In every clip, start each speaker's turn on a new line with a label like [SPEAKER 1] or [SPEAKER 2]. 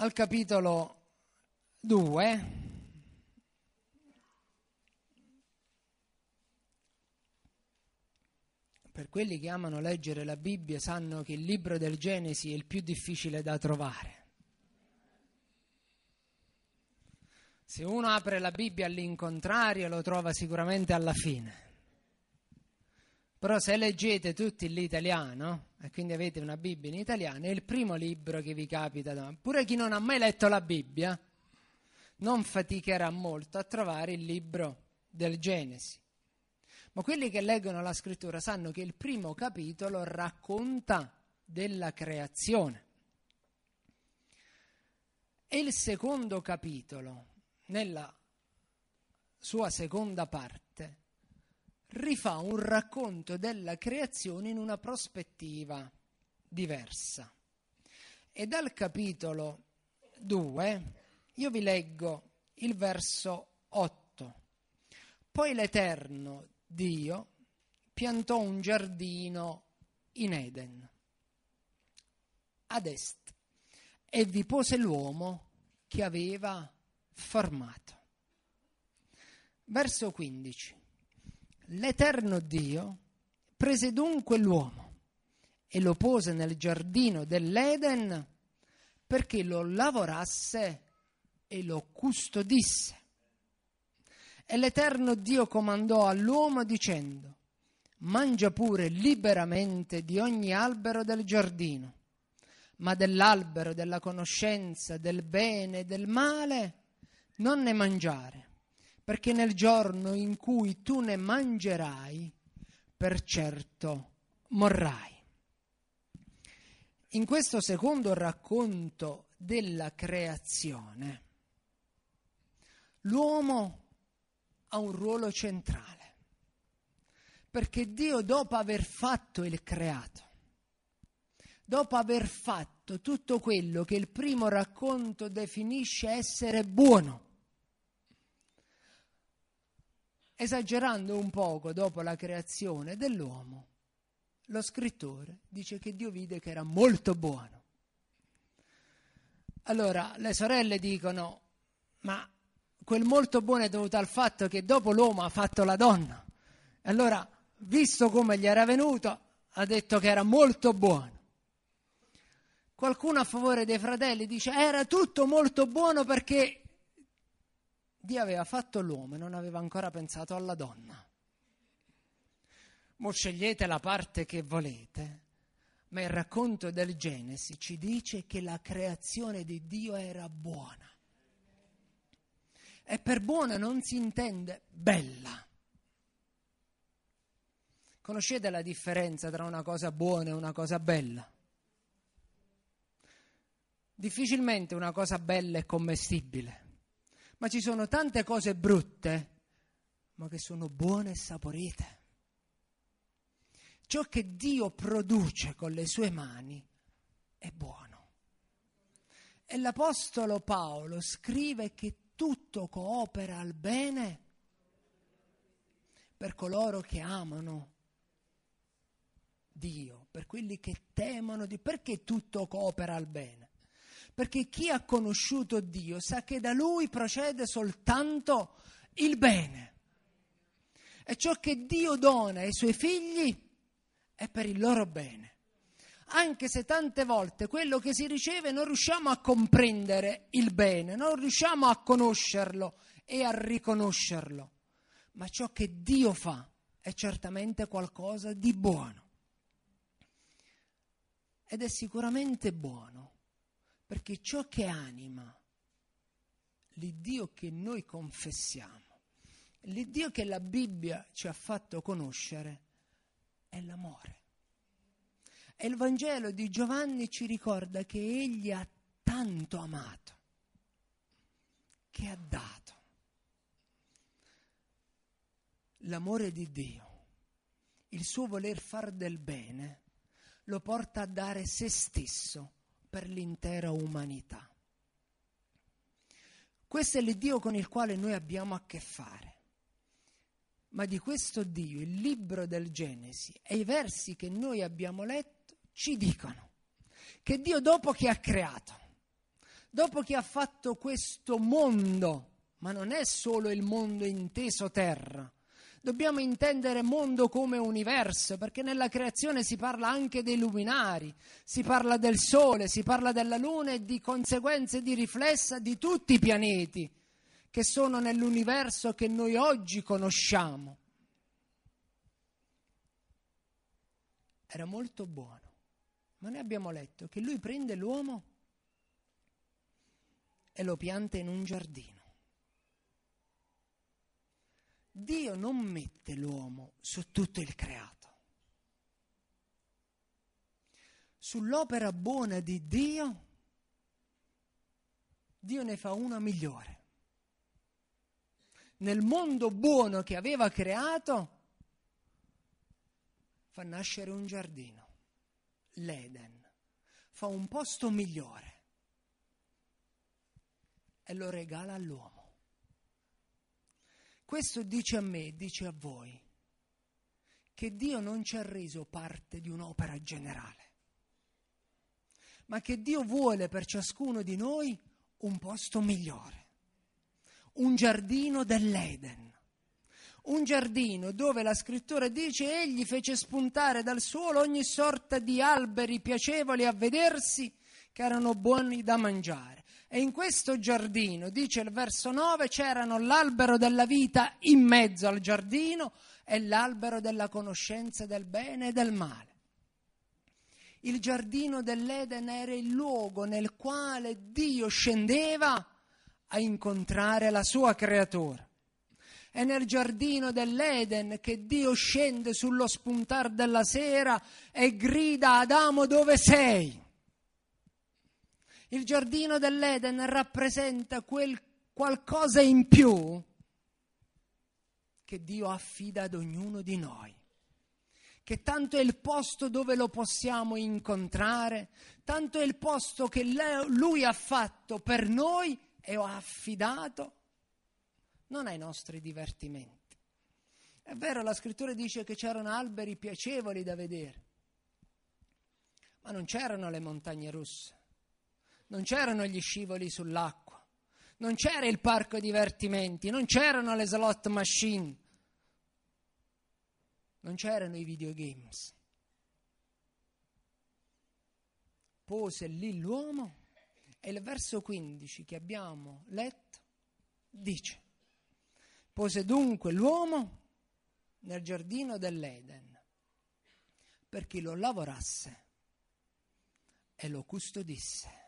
[SPEAKER 1] al capitolo 2. Per quelli che amano leggere la Bibbia sanno che il libro del Genesi è il più difficile da trovare. Se uno apre la Bibbia all'incontrario lo trova sicuramente alla fine. Però se leggete tutti l'italiano, e quindi avete una Bibbia in italiano, è il primo libro che vi capita. Pure chi non ha mai letto la Bibbia non faticherà molto a trovare il libro del Genesi. Ma quelli che leggono la scrittura sanno che il primo capitolo racconta della creazione. E il secondo capitolo, nella sua seconda parte, rifà un racconto della creazione in una prospettiva diversa. E dal capitolo 2 io vi leggo il verso 8. Poi l'Eterno Dio piantò un giardino in Eden, ad est, e vi pose l'uomo che aveva formato. Verso 15. L'Eterno Dio prese dunque l'uomo e lo pose nel giardino dell'Eden perché lo lavorasse e lo custodisse. E l'Eterno Dio comandò all'uomo dicendo, mangia pure liberamente di ogni albero del giardino, ma dell'albero della conoscenza del bene e del male non ne mangiare perché nel giorno in cui tu ne mangerai, per certo morrai. In questo secondo racconto della creazione, l'uomo ha un ruolo centrale, perché Dio dopo aver fatto il creato, dopo aver fatto tutto quello che il primo racconto definisce essere buono, esagerando un poco dopo la creazione dell'uomo, lo scrittore dice che Dio vide che era molto buono. Allora le sorelle dicono, ma quel molto buono è dovuto al fatto che dopo l'uomo ha fatto la donna. Allora, visto come gli era venuto, ha detto che era molto buono. Qualcuno a favore dei fratelli dice era tutto molto buono perché Dio aveva fatto l'uomo e non aveva ancora pensato alla donna. Mo scegliete la parte che volete, ma il racconto del Genesi ci dice che la creazione di Dio era buona. E per buona non si intende bella. Conoscete la differenza tra una cosa buona e una cosa bella? Difficilmente una cosa bella è commestibile ma ci sono tante cose brutte, ma che sono buone e saporite. Ciò che Dio produce con le sue mani è buono. E l'Apostolo Paolo scrive che tutto coopera al bene per coloro che amano Dio, per quelli che temono Dio. perché tutto coopera al bene? perché chi ha conosciuto Dio sa che da Lui procede soltanto il bene. E ciò che Dio dona ai Suoi figli è per il loro bene. Anche se tante volte quello che si riceve non riusciamo a comprendere il bene, non riusciamo a conoscerlo e a riconoscerlo, ma ciò che Dio fa è certamente qualcosa di buono. Ed è sicuramente buono perché ciò che anima l'Iddio che noi confessiamo, l'Iddio che la Bibbia ci ha fatto conoscere, è l'amore. E il Vangelo di Giovanni ci ricorda che egli ha tanto amato, che ha dato. L'amore di Dio, il suo voler far del bene, lo porta a dare se stesso per l'intera umanità. Questo è l'Iddio con il quale noi abbiamo a che fare. Ma di questo Dio, il libro del Genesi e i versi che noi abbiamo letto ci dicono che Dio dopo che ha creato, dopo che ha fatto questo mondo, ma non è solo il mondo inteso terra, Dobbiamo intendere mondo come universo, perché nella creazione si parla anche dei luminari, si parla del Sole, si parla della Luna e di conseguenze di riflessa di tutti i pianeti che sono nell'universo che noi oggi conosciamo. Era molto buono, ma noi abbiamo letto che lui prende l'uomo e lo pianta in un giardino. Dio non mette l'uomo su tutto il creato. Sull'opera buona di Dio, Dio ne fa una migliore. Nel mondo buono che aveva creato, fa nascere un giardino, l'Eden, fa un posto migliore e lo regala all'uomo. Questo dice a me, dice a voi, che Dio non ci ha reso parte di un'opera generale, ma che Dio vuole per ciascuno di noi un posto migliore, un giardino dell'Eden, un giardino dove la scrittura dice egli fece spuntare dal suolo ogni sorta di alberi piacevoli a vedersi che erano buoni da mangiare e in questo giardino, dice il verso 9, c'erano l'albero della vita in mezzo al giardino e l'albero della conoscenza del bene e del male. Il giardino dell'Eden era il luogo nel quale Dio scendeva a incontrare la sua creatura. È nel giardino dell'Eden che Dio scende sullo spuntar della sera e grida Adamo dove sei? Il giardino dell'Eden rappresenta quel qualcosa in più che Dio affida ad ognuno di noi che tanto è il posto dove lo possiamo incontrare, tanto è il posto che lui ha fatto per noi e ha affidato, non ai nostri divertimenti. È vero, la scrittura dice che c'erano alberi piacevoli da vedere, ma non c'erano le montagne russe, non c'erano gli scivoli sull'acqua, non c'era il parco divertimenti, non c'erano le slot machine, non c'erano i videogames. Pose lì l'uomo e il verso 15 che abbiamo letto dice, pose dunque l'uomo nel giardino dell'Eden perché lo lavorasse e lo custodisse.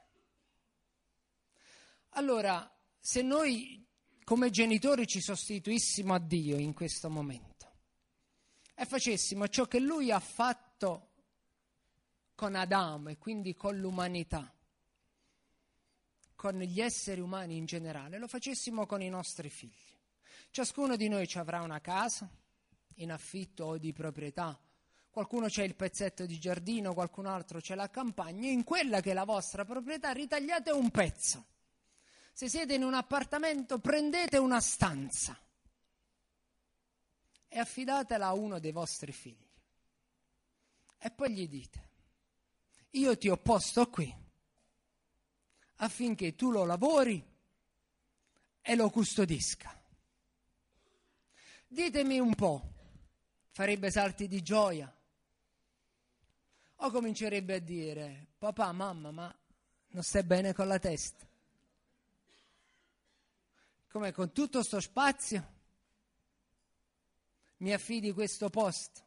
[SPEAKER 1] Allora, se noi come genitori ci sostituissimo a Dio in questo momento e facessimo ciò che Lui ha fatto con Adamo e quindi con l'umanità, con gli esseri umani in generale, lo facessimo con i nostri figli. Ciascuno di noi ci avrà una casa in affitto o di proprietà, qualcuno c'è il pezzetto di giardino, qualcun altro c'è la campagna, in quella che è la vostra proprietà ritagliate un pezzo se siete in un appartamento, prendete una stanza e affidatela a uno dei vostri figli. E poi gli dite, io ti ho posto qui affinché tu lo lavori e lo custodisca. Ditemi un po', farebbe salti di gioia? O comincerebbe a dire, papà, mamma, ma non stai bene con la testa? come con tutto sto spazio mi affidi questo posto.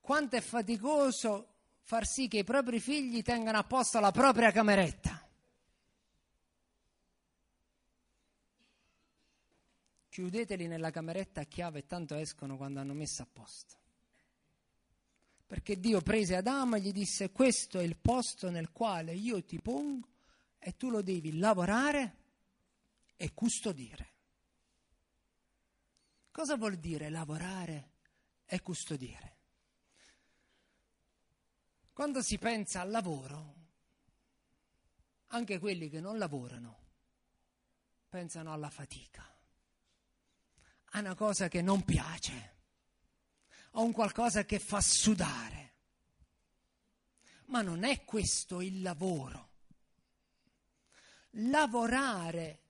[SPEAKER 1] Quanto è faticoso far sì che i propri figli tengano a posto la propria cameretta. Chiudeteli nella cameretta a chiave e tanto escono quando hanno messo a posto. Perché Dio prese Adamo e gli disse questo è il posto nel quale io ti pongo e tu lo devi lavorare e custodire. Cosa vuol dire lavorare e custodire? Quando si pensa al lavoro, anche quelli che non lavorano pensano alla fatica, a una cosa che non piace, a un qualcosa che fa sudare. Ma non è questo il lavoro. Lavorare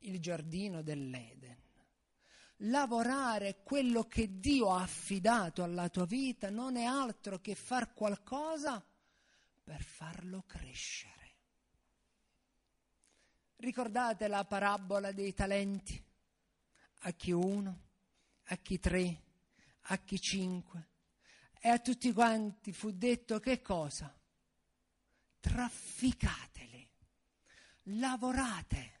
[SPEAKER 1] il giardino dell'Eden lavorare quello che Dio ha affidato alla tua vita non è altro che far qualcosa per farlo crescere. Ricordate la parabola dei talenti? A chi uno, a chi tre, a chi cinque. E a tutti quanti fu detto che cosa? Trafficateli, lavorate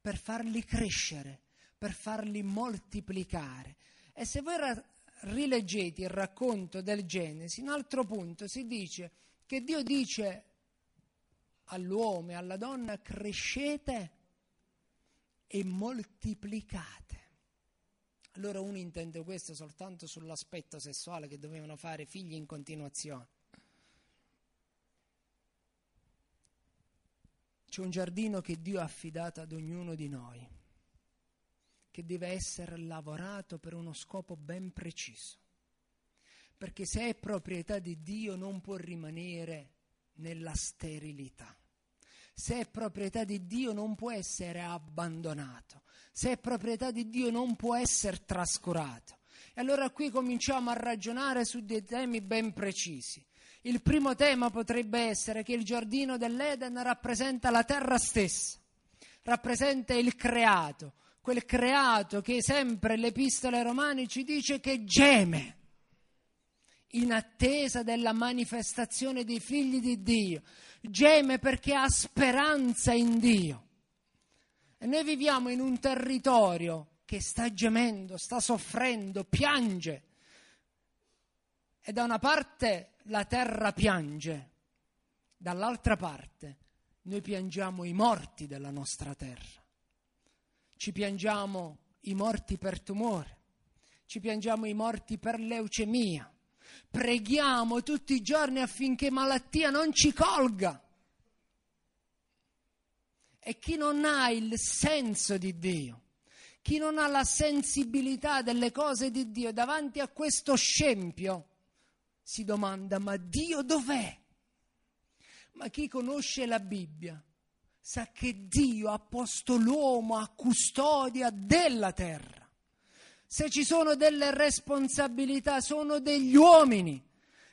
[SPEAKER 1] per farli crescere per farli moltiplicare. E se voi ra- rileggete il racconto del Genesi, in un altro punto si dice che Dio dice all'uomo e alla donna crescete e moltiplicate. Allora uno intende questo soltanto sull'aspetto sessuale che dovevano fare figli in continuazione. C'è un giardino che Dio ha affidato ad ognuno di noi che deve essere lavorato per uno scopo ben preciso. Perché se è proprietà di Dio non può rimanere nella sterilità. Se è proprietà di Dio non può essere abbandonato. Se è proprietà di Dio non può essere trascurato. E allora qui cominciamo a ragionare su dei temi ben precisi. Il primo tema potrebbe essere che il giardino dell'Eden rappresenta la terra stessa, rappresenta il creato, quel creato che sempre l'Epistola ai Romani ci dice che geme in attesa della manifestazione dei figli di Dio, geme perché ha speranza in Dio. E noi viviamo in un territorio che sta gemendo, sta soffrendo, piange. E da una parte la terra piange, dall'altra parte noi piangiamo i morti della nostra terra ci piangiamo i morti per tumore, ci piangiamo i morti per leucemia, preghiamo tutti i giorni affinché malattia non ci colga. E chi non ha il senso di Dio, chi non ha la sensibilità delle cose di Dio davanti a questo scempio, si domanda, ma Dio dov'è? Ma chi conosce la Bibbia? sa che Dio ha posto l'uomo a custodia della terra. Se ci sono delle responsabilità, sono degli uomini.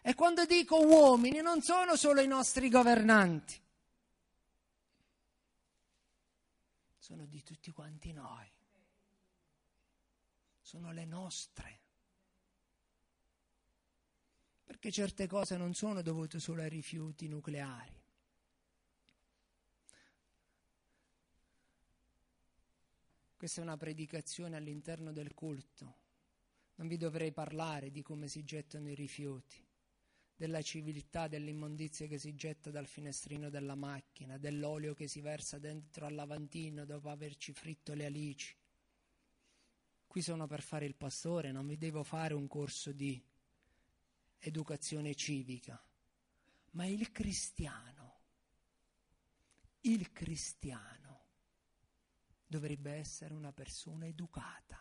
[SPEAKER 1] E quando dico uomini, non sono solo i nostri governanti, sono di tutti quanti noi, sono le nostre. Perché certe cose non sono dovute solo ai rifiuti nucleari Questa è una predicazione all'interno del culto. Non vi dovrei parlare di come si gettano i rifiuti, della civiltà, dell'immondizia che si getta dal finestrino della macchina, dell'olio che si versa dentro al lavandino dopo averci fritto le alici. Qui sono per fare il pastore, non vi devo fare un corso di educazione civica, ma il cristiano, il cristiano dovrebbe essere una persona educata,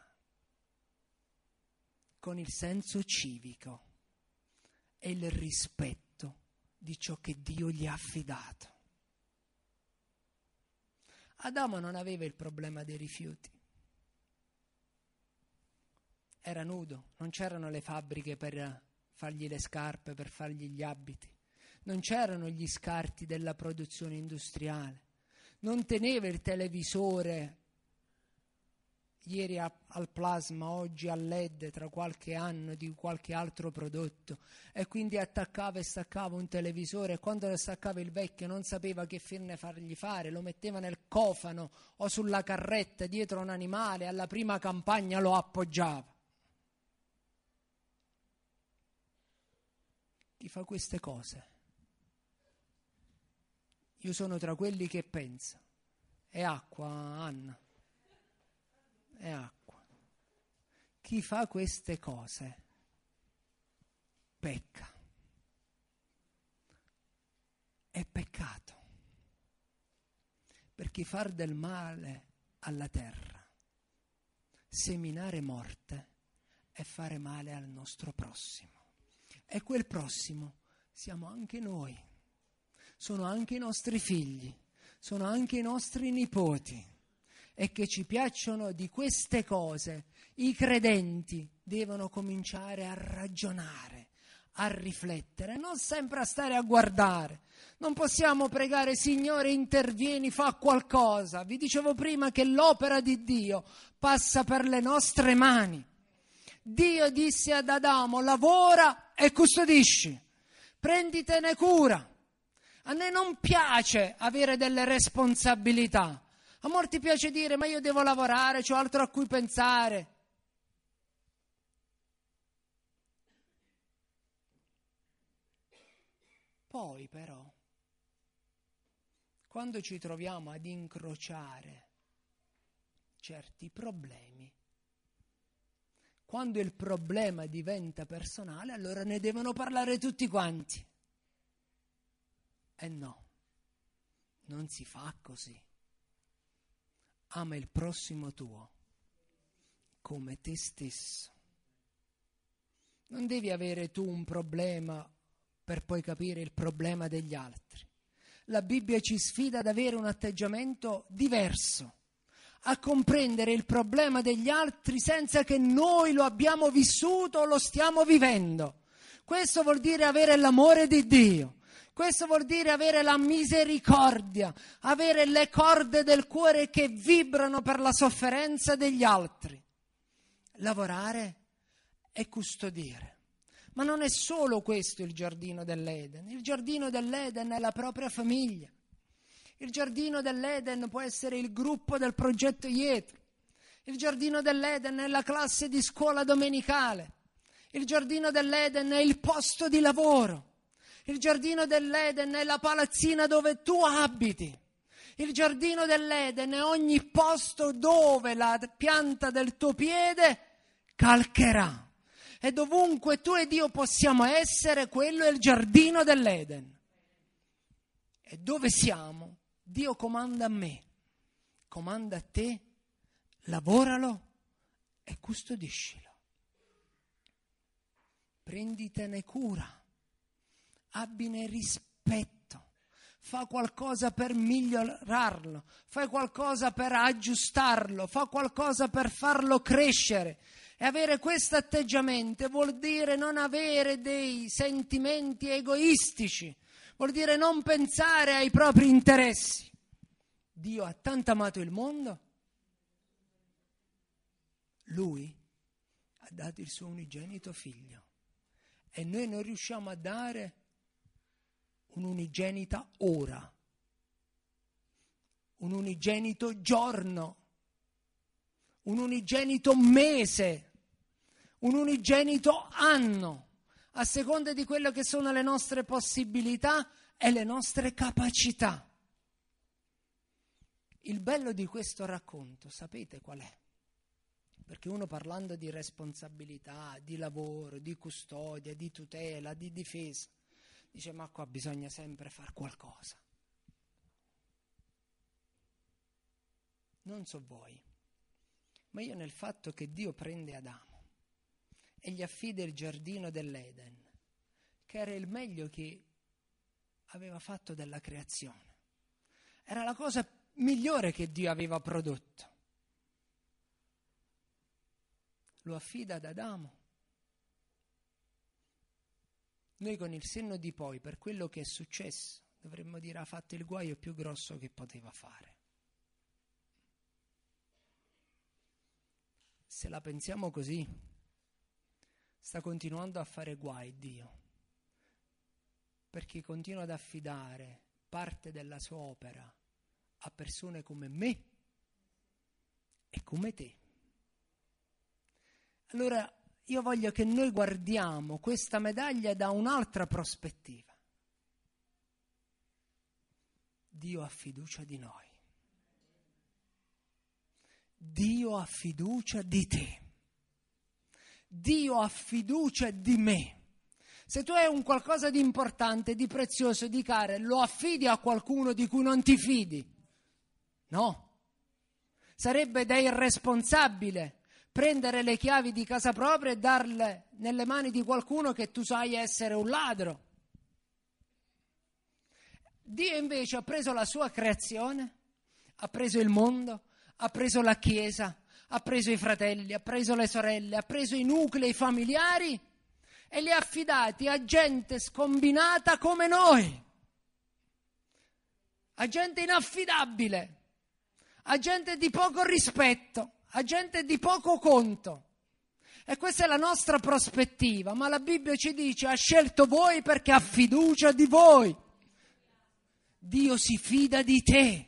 [SPEAKER 1] con il senso civico e il rispetto di ciò che Dio gli ha affidato. Adamo non aveva il problema dei rifiuti. Era nudo, non c'erano le fabbriche per fargli le scarpe, per fargli gli abiti, non c'erano gli scarti della produzione industriale, non teneva il televisore ieri a, al plasma, oggi al LED, tra qualche anno di qualche altro prodotto e quindi attaccava e staccava un televisore e quando lo staccava il vecchio non sapeva che firne fargli fare, lo metteva nel cofano o sulla carretta dietro un animale, alla prima campagna lo appoggiava. Chi fa queste cose? Io sono tra quelli che pensa. È acqua, Anna e acqua. Chi fa queste cose pecca. È peccato. Perché far del male alla terra, seminare morte, è fare male al nostro prossimo. E quel prossimo siamo anche noi, sono anche i nostri figli, sono anche i nostri nipoti e che ci piacciono di queste cose, i credenti devono cominciare a ragionare, a riflettere, non sempre a stare a guardare. Non possiamo pregare, Signore, intervieni, fa qualcosa. Vi dicevo prima che l'opera di Dio passa per le nostre mani. Dio disse ad Adamo, lavora e custodisci, prenditene cura. A noi non piace avere delle responsabilità a molti piace dire ma io devo lavorare, ho altro a cui pensare. Poi però, quando ci troviamo ad incrociare certi problemi, quando il problema diventa personale, allora ne devono parlare tutti quanti. E no, non si fa così ama il prossimo tuo come te stesso. Non devi avere tu un problema per poi capire il problema degli altri. La Bibbia ci sfida ad avere un atteggiamento diverso, a comprendere il problema degli altri senza che noi lo abbiamo vissuto o lo stiamo vivendo. Questo vuol dire avere l'amore di Dio questo vuol dire avere la misericordia, avere le corde del cuore che vibrano per la sofferenza degli altri. Lavorare e custodire. Ma non è solo questo il giardino dell'Eden. Il giardino dell'Eden è la propria famiglia. Il giardino dell'Eden può essere il gruppo del progetto Ietro. Il giardino dell'Eden è la classe di scuola domenicale. Il giardino dell'Eden è il posto di lavoro il giardino dell'Eden è la palazzina dove tu abiti. Il giardino dell'Eden è ogni posto dove la pianta del tuo piede calcherà. E dovunque tu ed io possiamo essere, quello è il giardino dell'Eden. E dove siamo? Dio comanda a me, comanda a te, lavoralo e custodiscilo. Prenditene cura abbine rispetto, fa qualcosa per migliorarlo, fai qualcosa per aggiustarlo, fa qualcosa per farlo crescere. E avere questo atteggiamento vuol dire non avere dei sentimenti egoistici, vuol dire non pensare ai propri interessi. Dio ha tanto amato il mondo, lui ha dato il suo unigenito figlio e noi non riusciamo a dare un'unigenita ora, un unigenito giorno, un unigenito mese, un unigenito anno, a seconda di quelle che sono le nostre possibilità e le nostre capacità. Il bello di questo racconto, sapete qual è? Perché uno parlando di responsabilità, di lavoro, di custodia, di tutela, di difesa, dice ma qua bisogna sempre fare qualcosa. Non so voi, ma io nel fatto che Dio prende Adamo e gli affida il giardino dell'Eden, che era il meglio che aveva fatto della creazione, era la cosa migliore che Dio aveva prodotto. Lo affida ad Adamo noi con il senno di poi, per quello che è successo, dovremmo dire ha fatto il guaio più grosso che poteva fare. Se la pensiamo così, sta continuando a fare guai Dio, perché continua ad affidare parte della sua opera a persone come me e come te. Allora io voglio che noi guardiamo questa medaglia da un'altra prospettiva. Dio ha fiducia di noi. Dio ha fiducia di te. Dio ha fiducia di me. Se tu hai un qualcosa di importante, di prezioso, di caro, lo affidi a qualcuno di cui non ti fidi. No. Sarebbe da irresponsabile prendere le chiavi di casa propria e darle nelle mani di qualcuno che tu sai essere un ladro. Dio invece ha preso la sua creazione, ha preso il mondo, ha preso la Chiesa, ha preso i fratelli, ha preso le sorelle, ha preso i nuclei familiari e li ha affidati a gente scombinata come noi, a gente inaffidabile, a gente di poco rispetto a gente di poco conto. E questa è la nostra prospettiva, ma la Bibbia ci dice ha scelto voi perché ha fiducia di voi. Dio si fida di te.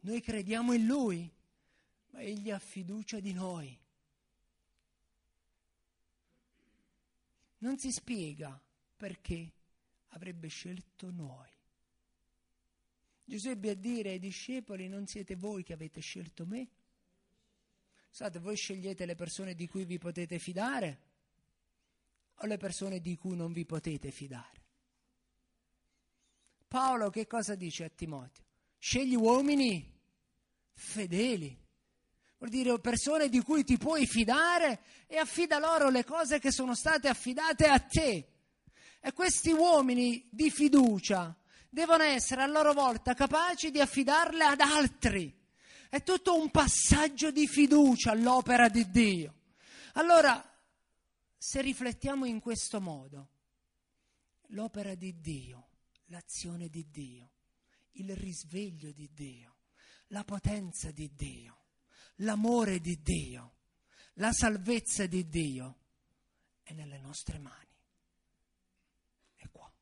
[SPEAKER 1] Noi crediamo in Lui, ma Egli ha fiducia di noi. Non si spiega perché avrebbe scelto noi. Giuseppe a dire ai discepoli non siete voi che avete scelto me, Scusate, voi scegliete le persone di cui vi potete fidare o le persone di cui non vi potete fidare? Paolo che cosa dice a Timoteo? Scegli uomini fedeli, vuol dire persone di cui ti puoi fidare e affida loro le cose che sono state affidate a te. E questi uomini di fiducia devono essere a loro volta capaci di affidarle ad altri. È tutto un passaggio di fiducia all'opera di Dio. Allora, se riflettiamo in questo modo, l'opera di Dio, l'azione di Dio, il risveglio di Dio, la potenza di Dio, l'amore di Dio, la salvezza di Dio è nelle nostre mani. È qua.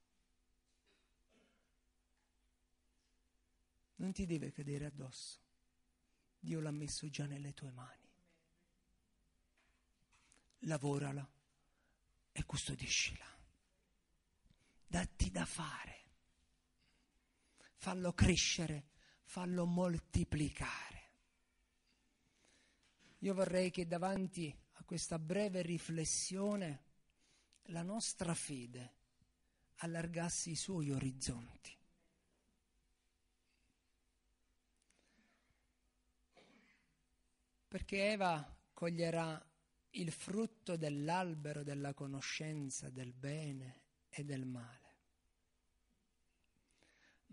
[SPEAKER 1] Non ti deve cadere addosso. Dio l'ha messo già nelle tue mani. Lavorala e custodiscila. Datti da fare. Fallo crescere, fallo moltiplicare. Io vorrei che davanti a questa breve riflessione la nostra fede allargasse i suoi orizzonti. perché Eva coglierà il frutto dell'albero della conoscenza del bene e del male.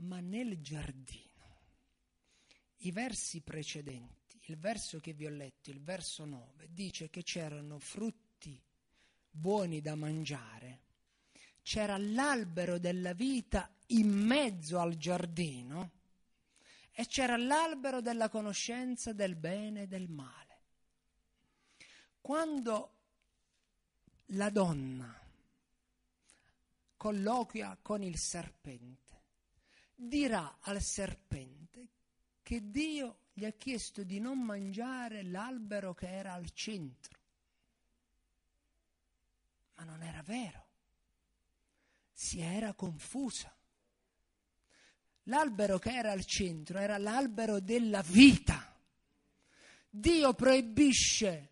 [SPEAKER 1] Ma nel giardino, i versi precedenti, il verso che vi ho letto, il verso 9, dice che c'erano frutti buoni da mangiare, c'era l'albero della vita in mezzo al giardino e c'era l'albero della conoscenza del bene e del male. Quando la donna colloquia con il serpente, dirà al serpente che Dio gli ha chiesto di non mangiare l'albero che era al centro. Ma non era vero, si era confusa. L'albero che era al centro era l'albero della vita. Dio proibisce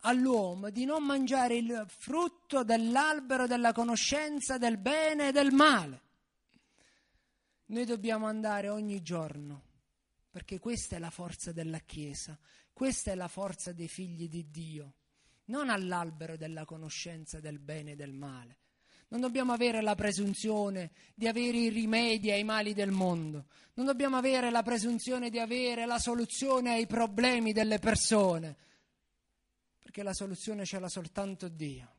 [SPEAKER 1] all'uomo di non mangiare il frutto dell'albero della conoscenza del bene e del male. Noi dobbiamo andare ogni giorno, perché questa è la forza della Chiesa, questa è la forza dei figli di Dio, non all'albero della conoscenza del bene e del male. Non dobbiamo avere la presunzione di avere i rimedi ai mali del mondo. Non dobbiamo avere la presunzione di avere la soluzione ai problemi delle persone. Perché la soluzione ce l'ha soltanto Dio.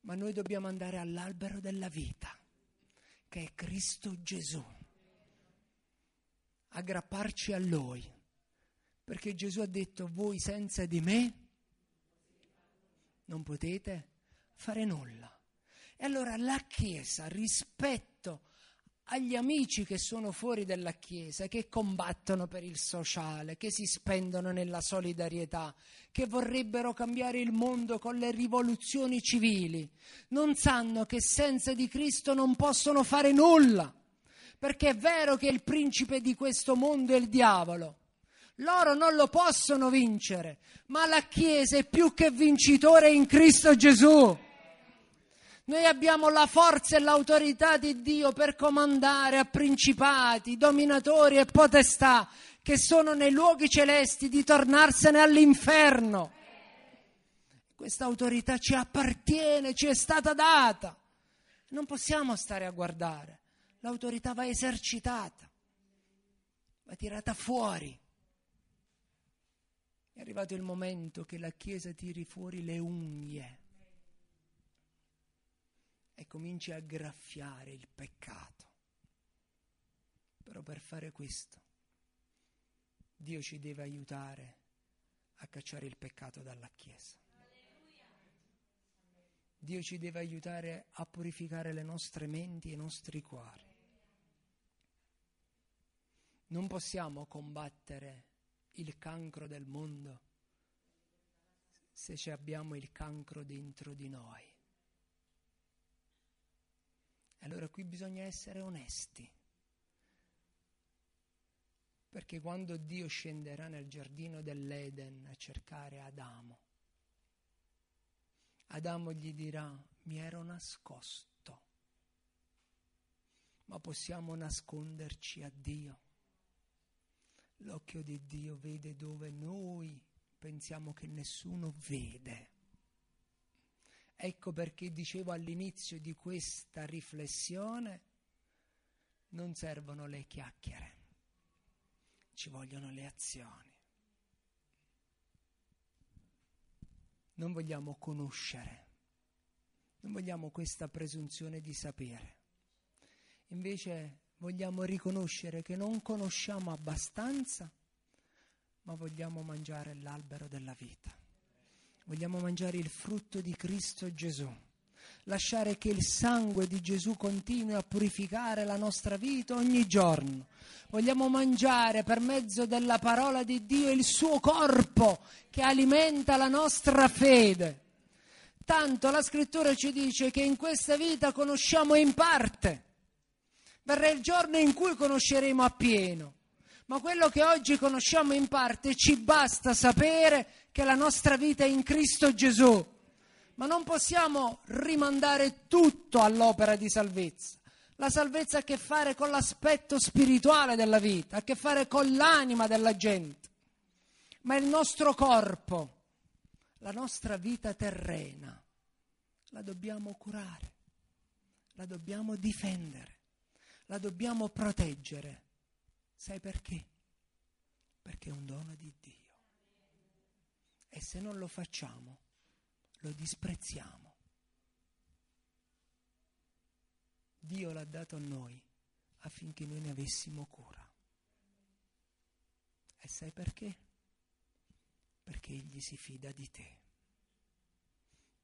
[SPEAKER 1] Ma noi dobbiamo andare all'albero della vita, che è Cristo Gesù. Aggrapparci a Lui. Perché Gesù ha detto, voi senza di me non potete fare nulla. E allora la Chiesa, rispetto agli amici che sono fuori dalla Chiesa, che combattono per il sociale, che si spendono nella solidarietà, che vorrebbero cambiare il mondo con le rivoluzioni civili, non sanno che senza di Cristo non possono fare nulla, perché è vero che il principe di questo mondo è il diavolo. Loro non lo possono vincere, ma la Chiesa è più che vincitore in Cristo Gesù. Noi abbiamo la forza e l'autorità di Dio per comandare a principati, dominatori e potestà che sono nei luoghi celesti di tornarsene all'inferno. Questa autorità ci appartiene, ci è stata data. Non possiamo stare a guardare. L'autorità va esercitata, va tirata fuori. È arrivato il momento che la Chiesa tiri fuori le unghie e cominci a graffiare il peccato. Però per fare questo Dio ci deve aiutare a cacciare il peccato dalla Chiesa. Dio ci deve aiutare a purificare le nostre menti e i nostri cuori. Non possiamo combattere il cancro del mondo se ci abbiamo il cancro dentro di noi. Allora qui bisogna essere onesti, perché quando Dio scenderà nel giardino dell'Eden a cercare Adamo, Adamo gli dirà, mi ero nascosto, ma possiamo nasconderci a Dio. L'occhio di Dio vede dove noi pensiamo che nessuno vede. Ecco perché dicevo all'inizio di questa riflessione, non servono le chiacchiere, ci vogliono le azioni. Non vogliamo conoscere, non vogliamo questa presunzione di sapere. Invece vogliamo riconoscere che non conosciamo abbastanza, ma vogliamo mangiare l'albero della vita. Vogliamo mangiare il frutto di Cristo Gesù. Lasciare che il sangue di Gesù continui a purificare la nostra vita ogni giorno. Vogliamo mangiare per mezzo della parola di Dio il suo corpo che alimenta la nostra fede. Tanto la scrittura ci dice che in questa vita conosciamo in parte. Verrà il giorno in cui conosceremo appieno ma quello che oggi conosciamo in parte ci basta sapere che la nostra vita è in Cristo Gesù. Ma non possiamo rimandare tutto all'opera di salvezza. La salvezza ha a che fare con l'aspetto spirituale della vita, ha a che fare con l'anima della gente. Ma il nostro corpo, la nostra vita terrena, la dobbiamo curare, la dobbiamo difendere, la dobbiamo proteggere Sai perché? Perché è un dono di Dio. E se non lo facciamo, lo disprezziamo. Dio l'ha dato a noi affinché noi ne avessimo cura. E sai perché? Perché Egli si fida di te.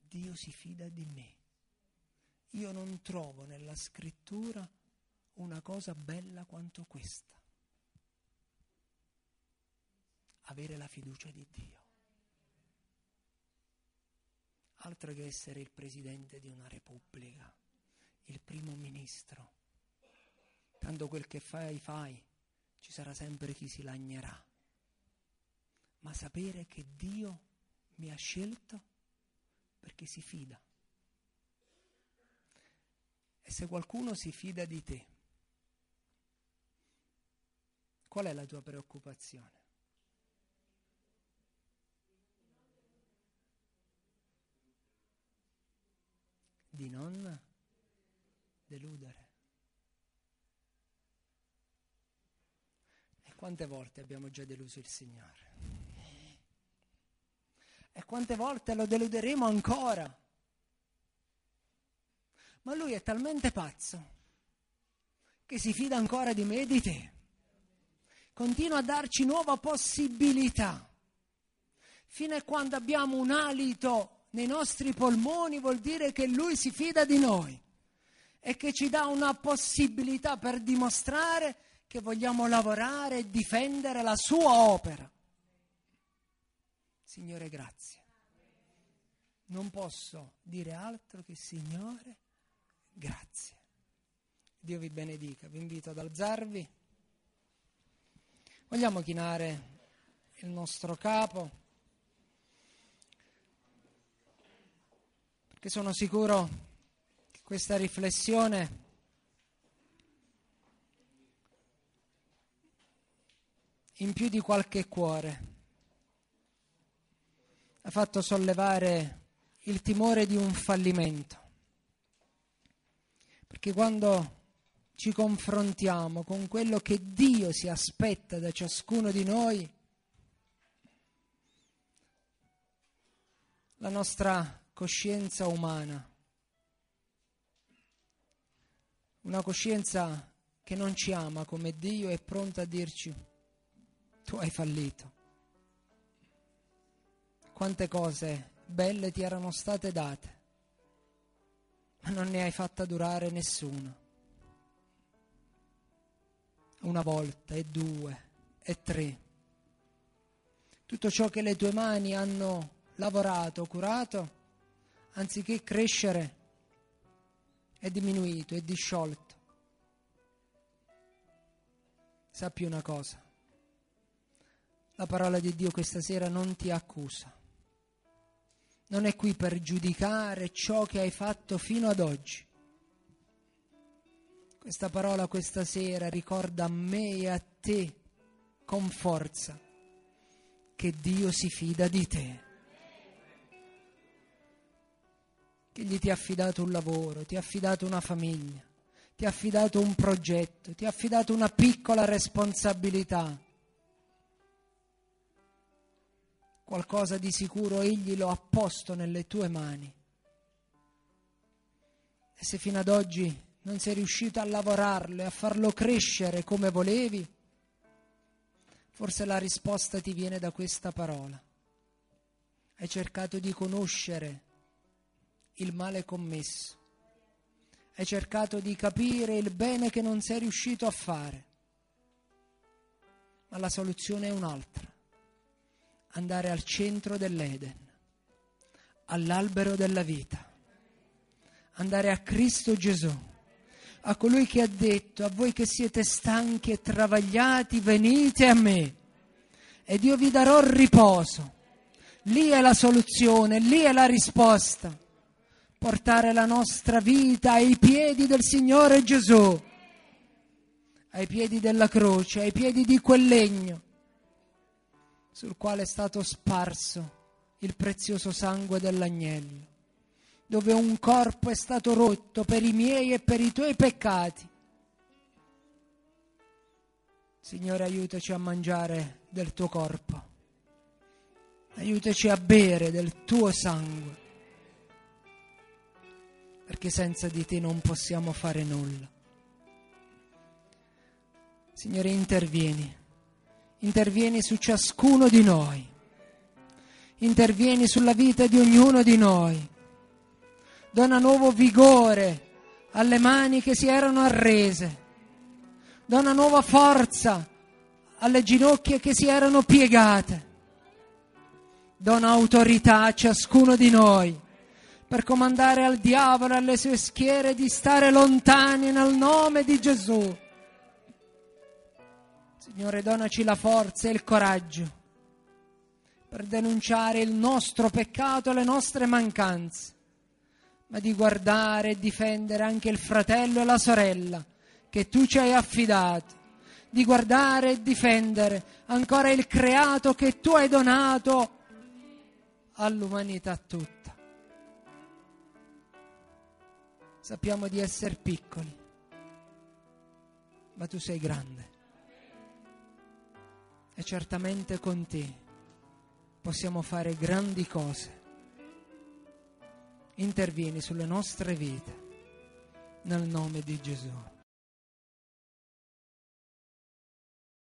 [SPEAKER 1] Dio si fida di me. Io non trovo nella scrittura una cosa bella quanto questa avere la fiducia di Dio. Altro che essere il presidente di una repubblica, il primo ministro. Tanto quel che fai fai, ci sarà sempre chi si lagnerà. Ma sapere che Dio mi ha scelto perché si fida. E se qualcuno si fida di te, qual è la tua preoccupazione? di non deludere. E quante volte abbiamo già deluso il Signore? E quante volte lo deluderemo ancora? Ma lui è talmente pazzo che si fida ancora di me e di te. Continua a darci nuova possibilità fino a quando abbiamo un alito nei nostri polmoni vuol dire che Lui si fida di noi e che ci dà una possibilità per dimostrare che vogliamo lavorare e difendere la sua opera. Signore, grazie. Non posso dire altro che Signore, grazie. Dio vi benedica, vi invito ad alzarvi. Vogliamo chinare il nostro capo. che sono sicuro che questa riflessione in più di qualche cuore ha fatto sollevare il timore di un fallimento, perché quando ci confrontiamo con quello che Dio si aspetta da ciascuno di noi, la nostra coscienza umana, una coscienza che non ci ama come Dio è pronta a dirci tu hai fallito. Quante cose belle ti erano state date, ma non ne hai fatta durare nessuna. Una volta e due e tre. Tutto ciò che le tue mani hanno lavorato, curato, anziché crescere, è diminuito, è disciolto. Sappi una cosa, la parola di Dio questa sera non ti accusa, non è qui per giudicare ciò che hai fatto fino ad oggi. Questa parola questa sera ricorda a me e a te con forza che Dio si fida di te. gli ti ha affidato un lavoro, ti ha affidato una famiglia, ti ha affidato un progetto, ti ha affidato una piccola responsabilità. Qualcosa di sicuro egli lo ha posto nelle tue mani. E se fino ad oggi non sei riuscito a lavorarlo e a farlo crescere come volevi, forse la risposta ti viene da questa parola. Hai cercato di conoscere il male commesso, hai cercato di capire il bene che non sei riuscito a fare, ma la soluzione è un'altra, andare al centro dell'Eden, all'albero della vita, andare a Cristo Gesù a colui che ha detto, a voi che siete stanchi e travagliati, venite a me ed io vi darò riposo. Lì è la soluzione, lì è la risposta portare la nostra vita ai piedi del Signore Gesù, ai piedi della croce, ai piedi di quel legno sul quale è stato sparso il prezioso sangue dell'agnello, dove un corpo è stato rotto per i miei e per i tuoi peccati. Signore, aiutaci a mangiare del tuo corpo, aiutaci a bere del tuo sangue perché senza di te non possiamo fare nulla. Signore, intervieni, intervieni su ciascuno di noi, intervieni sulla vita di ognuno di noi, dona nuovo vigore alle mani che si erano arrese, dona nuova forza alle ginocchia che si erano piegate, dona autorità a ciascuno di noi per comandare al diavolo e alle sue schiere di stare lontani nel nome di Gesù. Signore, donaci la forza e il coraggio per denunciare il nostro peccato e le nostre mancanze, ma di guardare e difendere anche il fratello e la sorella che tu ci hai affidato, di guardare e difendere ancora il creato che tu hai donato all'umanità tutta. Sappiamo di essere piccoli, ma tu sei grande. E certamente con te possiamo fare grandi cose. Intervieni sulle nostre vite nel nome di Gesù.